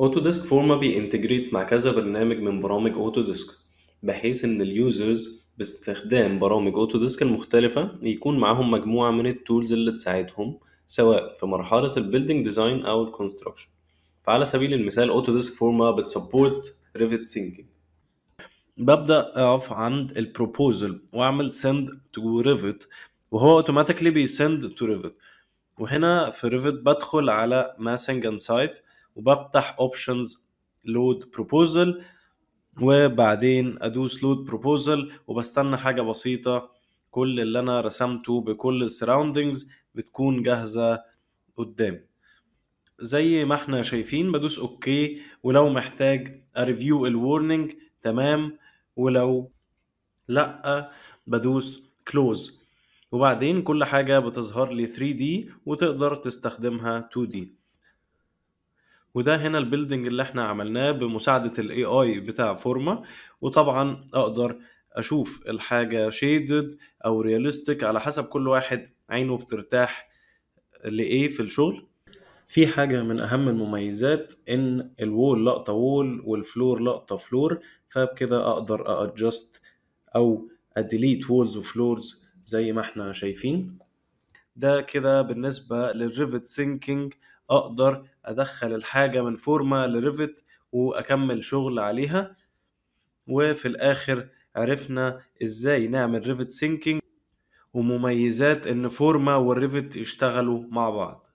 Autodesk فورما بينتجريت مع كذا برنامج من برامج Autodesk بحيث ان اليوزرز باستخدام برامج Autodesk المختلفة يكون معاهم مجموعة من التولز اللي تساعدهم سواء في مرحلة البيلدينج ديزاين او الكونستراكشن فعلى سبيل المثال Autodesk فورما بتسبورت ريفت سينكينج ببدأ أقف عند البروبوزل وأعمل send to Revit وهو اوتوماتيكلي بيسند تو ريفت وهنا في ريفت بدخل على ماسنج ان سايت وبفتح اوبشنز لود بروبوزل وبعدين ادوس لود بروبوزل وبستنى حاجه بسيطه كل اللي انا رسمته بكل السراوندنجز بتكون جاهزه قدامي زي ما احنا شايفين بدوس اوكي ولو محتاج اريفيو الورنينج تمام ولو لا بدوس كلوز وبعدين كل حاجه بتظهر لي 3D وتقدر تستخدمها 2D وده هنا البيلدنج اللي احنا عملناه بمساعدة الاي اي بتاع فورما وطبعا اقدر اشوف الحاجة شيدد او رياليستيك على حسب كل واحد عينه بترتاح لايه في الشغل في حاجة من أهم المميزات إن الوول لقطة وول والفلور لقطة فلور فبكده أقدر أأدجست أو أديليت وولز وفلورز زي ما احنا شايفين ده كده بالنسبه للريفت سينكينج اقدر ادخل الحاجه من فورما لريفت واكمل شغل عليها وفي الاخر عرفنا ازاي نعمل ريفت سينكينج ومميزات ان فورما والريفت يشتغلوا مع بعض